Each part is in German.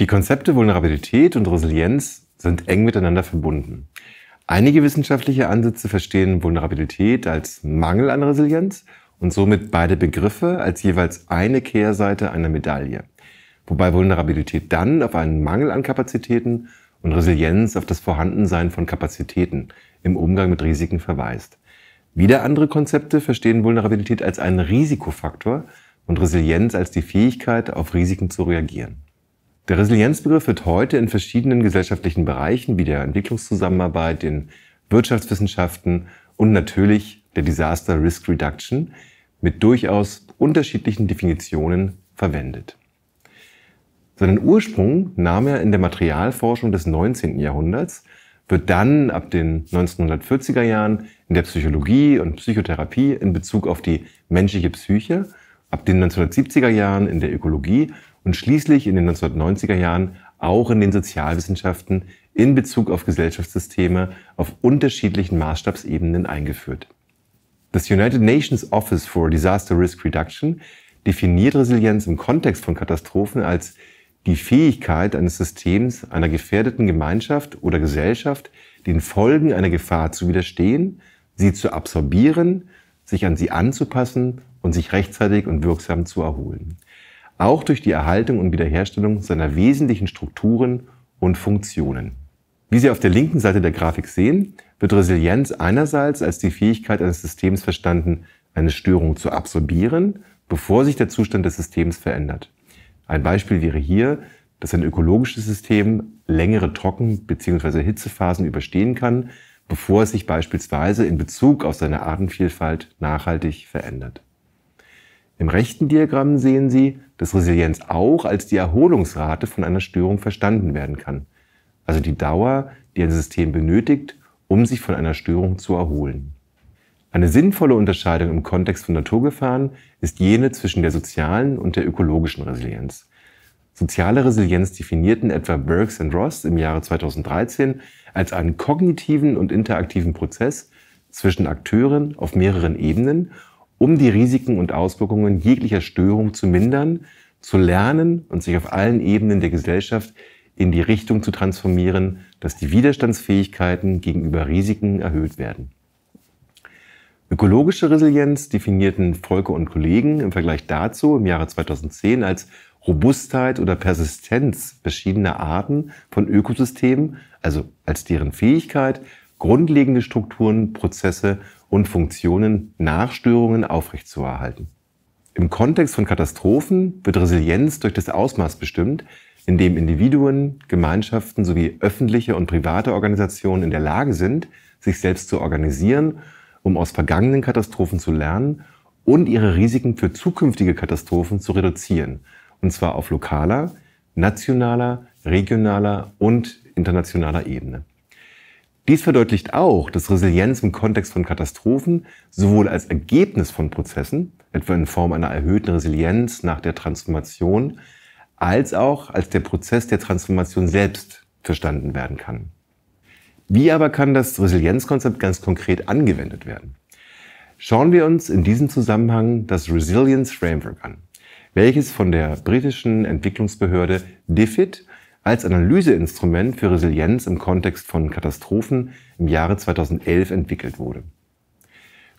Die Konzepte Vulnerabilität und Resilienz sind eng miteinander verbunden. Einige wissenschaftliche Ansätze verstehen Vulnerabilität als Mangel an Resilienz und somit beide Begriffe als jeweils eine Kehrseite einer Medaille, wobei Vulnerabilität dann auf einen Mangel an Kapazitäten und Resilienz auf das Vorhandensein von Kapazitäten im Umgang mit Risiken verweist. Wieder andere Konzepte verstehen Vulnerabilität als einen Risikofaktor und Resilienz als die Fähigkeit, auf Risiken zu reagieren. Der Resilienzbegriff wird heute in verschiedenen gesellschaftlichen Bereichen wie der Entwicklungszusammenarbeit, den Wirtschaftswissenschaften und natürlich der Disaster Risk Reduction mit durchaus unterschiedlichen Definitionen verwendet. Seinen Ursprung nahm er in der Materialforschung des 19. Jahrhunderts, wird dann ab den 1940er Jahren in der Psychologie und Psychotherapie in Bezug auf die menschliche Psyche ab den 1970er Jahren in der Ökologie und schließlich in den 1990er Jahren auch in den Sozialwissenschaften in Bezug auf Gesellschaftssysteme auf unterschiedlichen Maßstabsebenen eingeführt. Das United Nations Office for Disaster Risk Reduction definiert Resilienz im Kontext von Katastrophen als die Fähigkeit eines Systems, einer gefährdeten Gemeinschaft oder Gesellschaft, den Folgen einer Gefahr zu widerstehen, sie zu absorbieren, sich an sie anzupassen und sich rechtzeitig und wirksam zu erholen. Auch durch die Erhaltung und Wiederherstellung seiner wesentlichen Strukturen und Funktionen. Wie Sie auf der linken Seite der Grafik sehen, wird Resilienz einerseits als die Fähigkeit eines Systems verstanden, eine Störung zu absorbieren, bevor sich der Zustand des Systems verändert. Ein Beispiel wäre hier, dass ein ökologisches System längere Trocken- bzw. Hitzephasen überstehen kann, bevor es sich beispielsweise in Bezug auf seine Artenvielfalt nachhaltig verändert. Im rechten Diagramm sehen Sie, dass Resilienz auch als die Erholungsrate von einer Störung verstanden werden kann. Also die Dauer, die ein System benötigt, um sich von einer Störung zu erholen. Eine sinnvolle Unterscheidung im Kontext von Naturgefahren ist jene zwischen der sozialen und der ökologischen Resilienz. Soziale Resilienz definierten etwa Burks und Ross im Jahre 2013 als einen kognitiven und interaktiven Prozess zwischen Akteuren auf mehreren Ebenen um die Risiken und Auswirkungen jeglicher Störung zu mindern, zu lernen und sich auf allen Ebenen der Gesellschaft in die Richtung zu transformieren, dass die Widerstandsfähigkeiten gegenüber Risiken erhöht werden. Ökologische Resilienz definierten Volker und Kollegen im Vergleich dazu im Jahre 2010 als Robustheit oder Persistenz verschiedener Arten von Ökosystemen, also als deren Fähigkeit, grundlegende Strukturen, Prozesse und Funktionen nach Störungen aufrechtzuerhalten. Im Kontext von Katastrophen wird Resilienz durch das Ausmaß bestimmt, in dem Individuen, Gemeinschaften sowie öffentliche und private Organisationen in der Lage sind, sich selbst zu organisieren, um aus vergangenen Katastrophen zu lernen und ihre Risiken für zukünftige Katastrophen zu reduzieren, und zwar auf lokaler, nationaler, regionaler und internationaler Ebene. Dies verdeutlicht auch, dass Resilienz im Kontext von Katastrophen sowohl als Ergebnis von Prozessen, etwa in Form einer erhöhten Resilienz nach der Transformation, als auch als der Prozess der Transformation selbst verstanden werden kann. Wie aber kann das Resilienzkonzept ganz konkret angewendet werden? Schauen wir uns in diesem Zusammenhang das Resilience Framework an, welches von der britischen Entwicklungsbehörde DFID als Analyseinstrument für Resilienz im Kontext von Katastrophen im Jahre 2011 entwickelt wurde.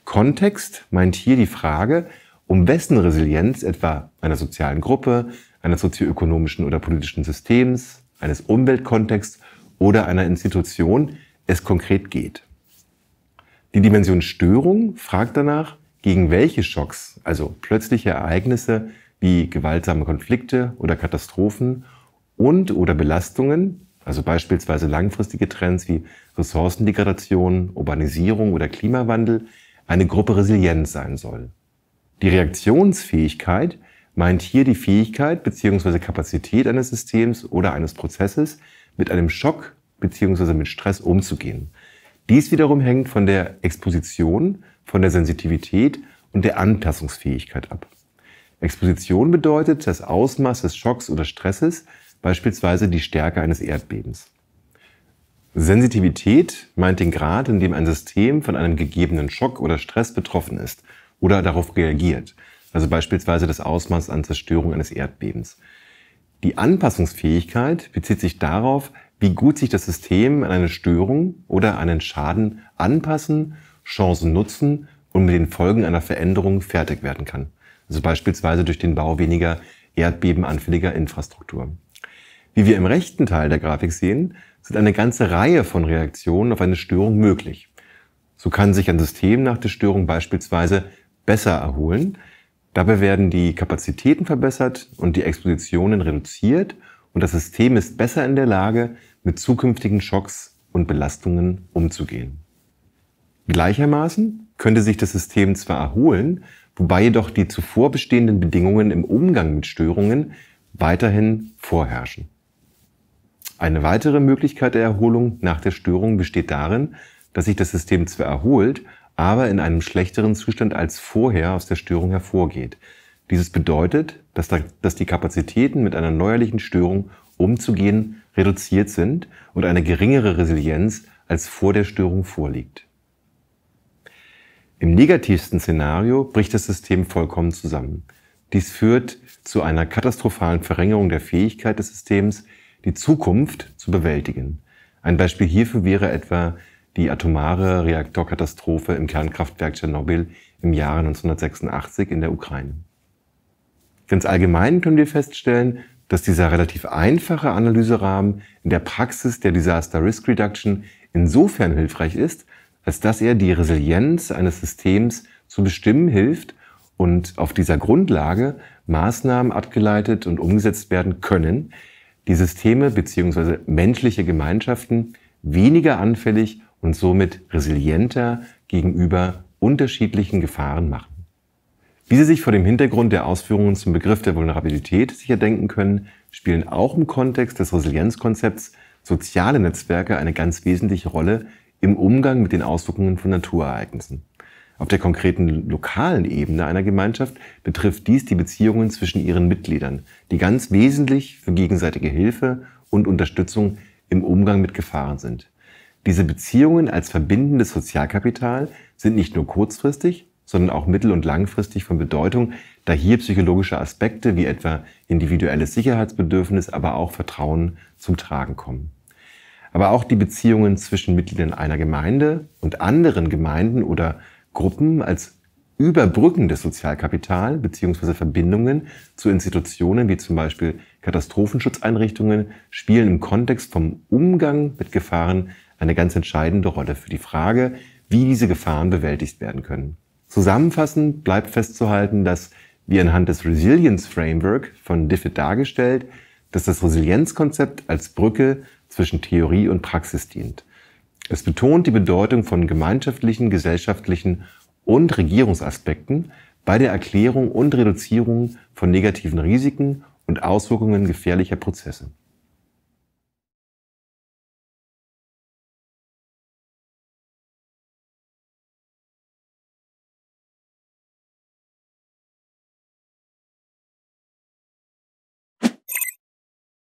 Kontext meint hier die Frage, um wessen Resilienz etwa einer sozialen Gruppe, eines sozioökonomischen oder politischen Systems, eines Umweltkontexts oder einer Institution es konkret geht. Die Dimension Störung fragt danach, gegen welche Schocks, also plötzliche Ereignisse wie gewaltsame Konflikte oder Katastrophen und oder Belastungen, also beispielsweise langfristige Trends wie Ressourcendegradation, Urbanisierung oder Klimawandel, eine Gruppe resilient sein soll. Die Reaktionsfähigkeit meint hier die Fähigkeit bzw. Kapazität eines Systems oder eines Prozesses, mit einem Schock bzw. mit Stress umzugehen. Dies wiederum hängt von der Exposition, von der Sensitivität und der Anpassungsfähigkeit ab. Exposition bedeutet, das Ausmaß des Schocks oder Stresses beispielsweise die Stärke eines Erdbebens. Sensitivität meint den Grad, in dem ein System von einem gegebenen Schock oder Stress betroffen ist oder darauf reagiert, also beispielsweise das Ausmaß an Zerstörung eines Erdbebens. Die Anpassungsfähigkeit bezieht sich darauf, wie gut sich das System an eine Störung oder einen Schaden anpassen, Chancen nutzen und mit den Folgen einer Veränderung fertig werden kann. Also beispielsweise durch den Bau weniger erdbebenanfälliger Infrastruktur. Wie wir im rechten Teil der Grafik sehen, sind eine ganze Reihe von Reaktionen auf eine Störung möglich. So kann sich ein System nach der Störung beispielsweise besser erholen. Dabei werden die Kapazitäten verbessert und die Expositionen reduziert und das System ist besser in der Lage, mit zukünftigen Schocks und Belastungen umzugehen. Gleichermaßen könnte sich das System zwar erholen, wobei jedoch die zuvor bestehenden Bedingungen im Umgang mit Störungen weiterhin vorherrschen. Eine weitere Möglichkeit der Erholung nach der Störung besteht darin, dass sich das System zwar erholt, aber in einem schlechteren Zustand als vorher aus der Störung hervorgeht. Dieses bedeutet, dass, da, dass die Kapazitäten mit einer neuerlichen Störung umzugehen reduziert sind und eine geringere Resilienz als vor der Störung vorliegt. Im negativsten Szenario bricht das System vollkommen zusammen. Dies führt zu einer katastrophalen Verringerung der Fähigkeit des Systems, die Zukunft zu bewältigen. Ein Beispiel hierfür wäre etwa die atomare Reaktorkatastrophe im Kernkraftwerk Tschernobyl im Jahre 1986 in der Ukraine. Ganz allgemein können wir feststellen, dass dieser relativ einfache Analyserahmen in der Praxis der Disaster Risk Reduction insofern hilfreich ist, als dass er die Resilienz eines Systems zu bestimmen hilft und auf dieser Grundlage Maßnahmen abgeleitet und umgesetzt werden können, die Systeme bzw. menschliche Gemeinschaften weniger anfällig und somit resilienter gegenüber unterschiedlichen Gefahren machen. Wie Sie sich vor dem Hintergrund der Ausführungen zum Begriff der Vulnerabilität sicher denken können, spielen auch im Kontext des Resilienzkonzepts soziale Netzwerke eine ganz wesentliche Rolle im Umgang mit den Auswirkungen von Naturereignissen. Auf der konkreten lokalen Ebene einer Gemeinschaft betrifft dies die Beziehungen zwischen ihren Mitgliedern, die ganz wesentlich für gegenseitige Hilfe und Unterstützung im Umgang mit Gefahren sind. Diese Beziehungen als verbindendes Sozialkapital sind nicht nur kurzfristig, sondern auch mittel- und langfristig von Bedeutung, da hier psychologische Aspekte wie etwa individuelles Sicherheitsbedürfnis, aber auch Vertrauen zum Tragen kommen. Aber auch die Beziehungen zwischen Mitgliedern einer Gemeinde und anderen Gemeinden oder Gruppen als überbrückendes Sozialkapital bzw. Verbindungen zu Institutionen wie zum Beispiel Katastrophenschutzeinrichtungen spielen im Kontext vom Umgang mit Gefahren eine ganz entscheidende Rolle für die Frage, wie diese Gefahren bewältigt werden können. Zusammenfassend bleibt festzuhalten, dass, wie anhand des Resilience Framework von Diffit dargestellt, dass das Resilienzkonzept als Brücke zwischen Theorie und Praxis dient. Es betont die Bedeutung von gemeinschaftlichen, gesellschaftlichen und Regierungsaspekten bei der Erklärung und Reduzierung von negativen Risiken und Auswirkungen gefährlicher Prozesse.